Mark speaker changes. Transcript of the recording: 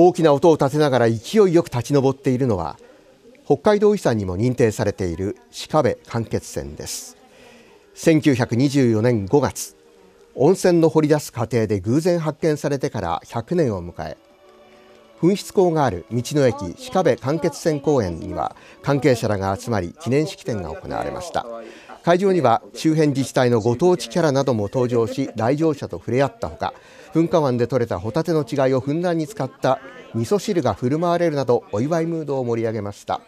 Speaker 1: 大きな音を立てながら勢いよく立ち上っているのは北海道遺産にも認定されている鹿部間欠泉です1924年5月温泉の掘り出す過程で偶然発見されてから100年を迎え噴出口がある道の駅鹿部間欠泉公園には関係者らが集まり記念式典が行われました会場には周辺自治体のご当地キャラなども登場し来場者と触れ合ったほか噴火湾で採れたホタテの違いをふんだんに使った味噌汁が振る舞われるなどお祝いムードを盛り上げました。